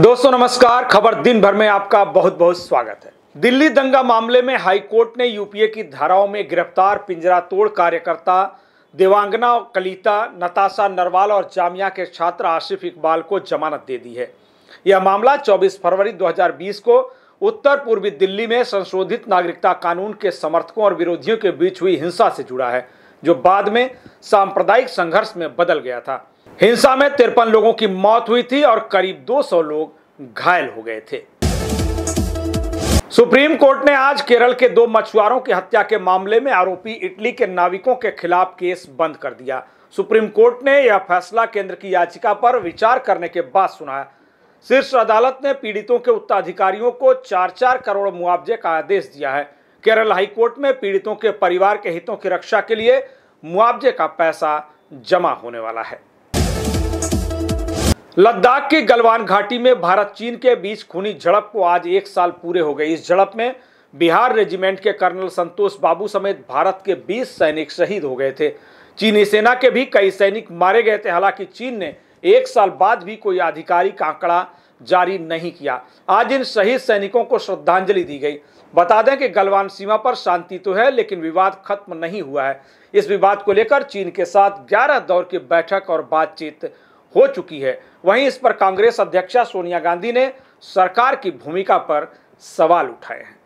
दोस्तों नमस्कार खबर दिन भर में आपका बहुत बहुत स्वागत है दिल्ली दंगा मामले में हाईकोर्ट ने यूपीए की धाराओं में गिरफ्तार पिंजरा तोड़ कार्यकर्ता देवांगना कलिता नताशा नरवाल और जामिया के छात्र आशिफ इकबाल को जमानत दे दी है यह मामला 24 फरवरी 2020 को उत्तर पूर्वी दिल्ली में संशोधित नागरिकता कानून के समर्थकों और विरोधियों के बीच हुई हिंसा से जुड़ा है जो बाद में सांप्रदायिक संघर्ष में बदल गया था हिंसा में तिरपन लोगों की मौत हुई थी और करीब 200 लोग घायल हो गए थे सुप्रीम कोर्ट ने आज केरल के दो मछुआरों की हत्या के मामले में आरोपी इटली के नाविकों के खिलाफ केस बंद कर दिया सुप्रीम कोर्ट ने यह फैसला केंद्र की याचिका पर विचार करने के बाद सुनाया शीर्ष अदालत ने पीड़ितों के उत्तराधिकारियों को चार चार करोड़ मुआवजे का आदेश दिया है केरल हाईकोर्ट में पीड़ितों के परिवार के हितों की रक्षा के लिए मुआवजे का पैसा जमा होने वाला है लद्दाख के गलवान घाटी में भारत चीन के बीच खूनी झड़प को आज एक साल पूरे हो गए इस झड़प में बिहार रेजिमेंट के कर्नल संतोष बाबू समेत भारत के 20 सैनिक शहीद हो गए थे चीनी सेना के भी कई सैनिक मारे गए थे हालांकि चीन ने एक साल बाद भी कोई आधिकारिक आंकड़ा जारी नहीं किया आज इन शहीद सैनिकों को श्रद्धांजलि दी गई बता दें कि गलवान सीमा पर शांति तो है लेकिन विवाद खत्म नहीं हुआ है इस विवाद को लेकर चीन के साथ 11 दौर की बैठक और बातचीत हो चुकी है वहीं इस पर कांग्रेस अध्यक्षा सोनिया गांधी ने सरकार की भूमिका पर सवाल उठाए हैं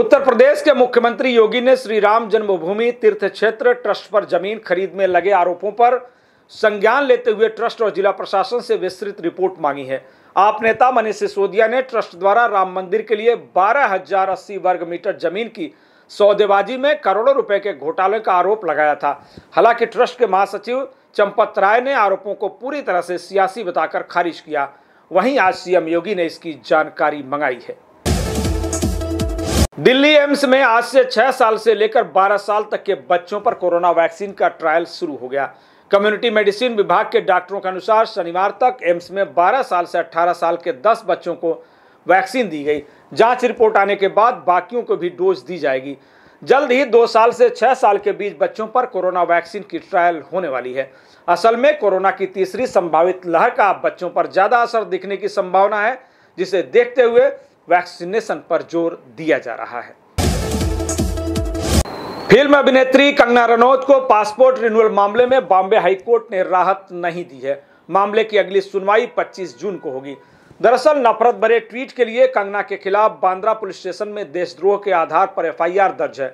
उत्तर प्रदेश के मुख्यमंत्री योगी ने श्री राम जन्मभूमि तीर्थ क्षेत्र ट्रस्ट पर जमीन खरीद में लगे आरोपों पर संज्ञान लेते हुए ट्रस्ट और जिला प्रशासन से विस्तृत रिपोर्ट मांगी है आप नेता मनीष सिसोदिया ने ट्रस्ट द्वारा राम मंदिर के लिए बारह हजार अस्सी वर्ग मीटर जमीन की सौदेबाजी में करोड़ों रुपए के घोटाले का आरोप लगाया था हालांकि ट्रस्ट के महासचिव चंपत राय ने आरोपों को पूरी तरह से सियासी बताकर खारिज किया वहीं आज सीएम योगी ने इसकी जानकारी मंगाई है दिल्ली एम्स में आज से छह साल से लेकर बारह साल तक के बच्चों पर कोरोना वैक्सीन का ट्रायल शुरू हो गया कम्युनिटी मेडिसिन विभाग के डॉक्टरों के अनुसार शनिवार तक एम्स में 12 साल से 18 साल के 10 बच्चों को वैक्सीन दी गई जांच रिपोर्ट आने के बाद बाकियों को भी डोज दी जाएगी जल्द ही दो साल से छह साल के बीच बच्चों पर कोरोना वैक्सीन की ट्रायल होने वाली है असल में कोरोना की तीसरी संभावित लहर का बच्चों पर ज़्यादा असर दिखने की संभावना है जिसे देखते हुए वैक्सीनेशन पर जोर दिया जा रहा है फिल्म अभिनेत्री कंगना रनौत को पासपोर्ट रिन्यूअल मामले में बॉम्बे हाईकोर्ट ने राहत नहीं दी है मामले की अगली सुनवाई 25 जून को होगी दरअसल नफरत भरे ट्वीट के लिए कंगना के खिलाफ बांद्रा पुलिस स्टेशन में देशद्रोह के आधार पर एफआईआर दर्ज है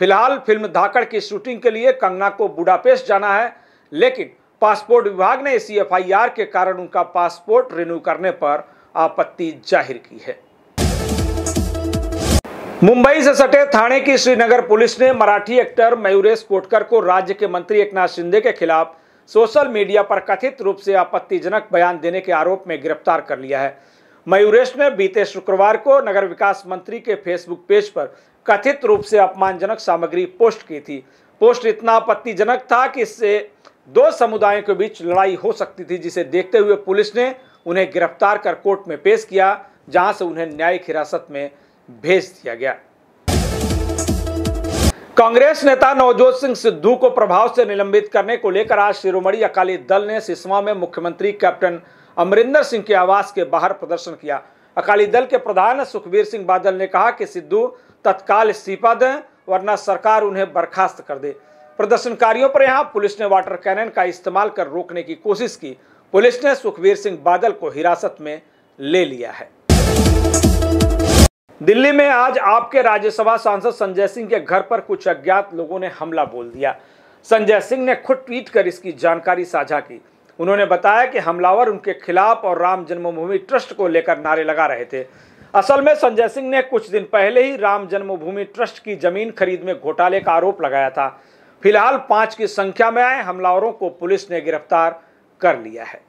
फिलहाल फिल्म धाकड़ की शूटिंग के लिए कंगना को बुडापेस्ट जाना है लेकिन पासपोर्ट विभाग ने इसी एफआईआर के कारण उनका पासपोर्ट रिन्यू करने पर आपत्ति जाहिर की है मुंबई से सटे थाने की श्रीनगर पुलिस ने मराठी एक्टर मयूरेश कोटकर को राज्य के मंत्री एकनाथ शिंदे के खिलाफ सोशल मीडिया पर कथित रूप से आपत्तिजनक बयान देने के आरोप में गिरफ्तार कर लिया है मयूरेश में बीते शुक्रवार को नगर विकास मंत्री के फेसबुक पेज पर कथित रूप से अपमानजनक सामग्री पोस्ट की थी पोस्ट इतना आपत्तिजनक था कि इससे दो समुदायों के बीच लड़ाई हो सकती थी जिसे देखते हुए पुलिस ने उन्हें गिरफ्तार कर कोर्ट में पेश किया जहां से उन्हें न्यायिक हिरासत में भेज दिया गया कांग्रेस नेता नवजोत सिंह सिद्धू को प्रभाव से निलंबित करने को लेकर आज शिरोमणि अकाली दल ने सिसवा में मुख्यमंत्री कैप्टन अमरिंदर सिंह के आवास के बाहर प्रदर्शन किया अकाली दल के प्रधान सुखबीर सिंह बादल ने कहा कि सिद्धू तत्काल इस्तीफा दें वरना सरकार उन्हें बर्खास्त कर दे प्रदर्शनकारियों पर यहां पुलिस ने वाटर कैनन का इस्तेमाल कर रोकने की कोशिश की पुलिस ने सुखबीर सिंह बादल को हिरासत में ले लिया है दिल्ली में आज आपके राज्यसभा सांसद संजय सिंह के घर पर कुछ अज्ञात लोगों ने हमला बोल दिया संजय सिंह ने खुद ट्वीट कर इसकी जानकारी साझा की उन्होंने बताया कि हमलावर उनके खिलाफ और राम जन्मभूमि ट्रस्ट को लेकर नारे लगा रहे थे असल में संजय सिंह ने कुछ दिन पहले ही राम जन्मभूमि ट्रस्ट की जमीन खरीद में घोटाले का आरोप लगाया था फिलहाल पांच की संख्या में आए हमलावरों को पुलिस ने गिरफ्तार कर लिया है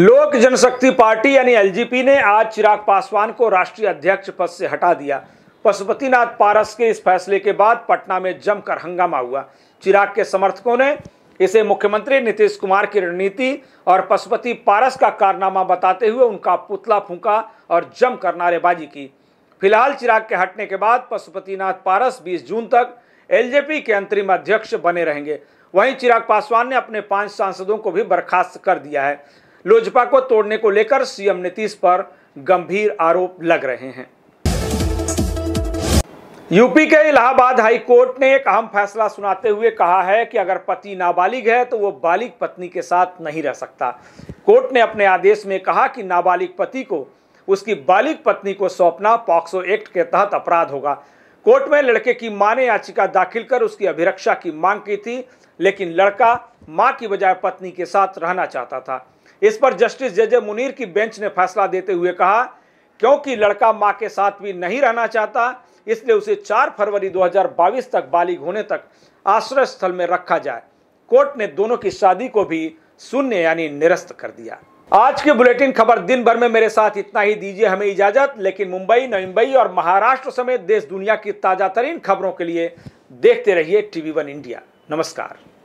लोक जनशक्ति पार्टी यानी एलजीपी ने आज चिराग पासवान को राष्ट्रीय अध्यक्ष पद से हटा दिया पशुपतिनाथ पारस के इस फैसले के बाद पटना में जमकर हंगामा हुआ चिराग के समर्थकों ने इसे मुख्यमंत्री नीतीश कुमार की रणनीति और पशुपति पारस का कारनामा बताते हुए उनका पुतला फूका और जमकर नारेबाजी की फिलहाल चिराग के हटने के बाद पशुपतिनाथ पारस बीस जून तक एलजेपी के अंतरिम अध्यक्ष बने रहेंगे वहीं चिराग पासवान ने अपने पांच सांसदों को भी बर्खास्त कर दिया है लोजपा को तोड़ने को लेकर सीएम नीतीश पर गंभीर आरोप लग रहे हैं यूपी के इलाहाबाद हाई कोर्ट ने एक अहम फैसला सुनाते हुए कहा है कि अगर पति नाबालिग है तो वो बालिग पत्नी के साथ नहीं रह सकता कोर्ट ने अपने आदेश में कहा कि नाबालिग पति को उसकी बालिग पत्नी को सौंपना पॉक्सो एक्ट के तहत अपराध होगा कोर्ट में लड़के की मां ने याचिका दाखिल कर उसकी अभिरक्षा की मांग की थी लेकिन लड़का मां की बजाय पत्नी के साथ रहना चाहता था इस पर जस्टिस जजे मुनीर की बेंच ने फैसला देते हुए कहा क्योंकि लड़का मां के साथ भी नहीं रहना चाहता इसलिए उसे 4 फरवरी 2022 तक बालिग होने तक आश्रय स्थल में रखा जाए कोर्ट ने दोनों की शादी को भी शून्य यानी निरस्त कर दिया आज के बुलेटिन खबर दिन भर में मेरे साथ इतना ही दीजिए हमें इजाजत लेकिन मुंबई नई मुंबई और महाराष्ट्र समेत देश दुनिया की ताजा तरीन खबरों के लिए देखते रहिए टीवी वन इंडिया नमस्कार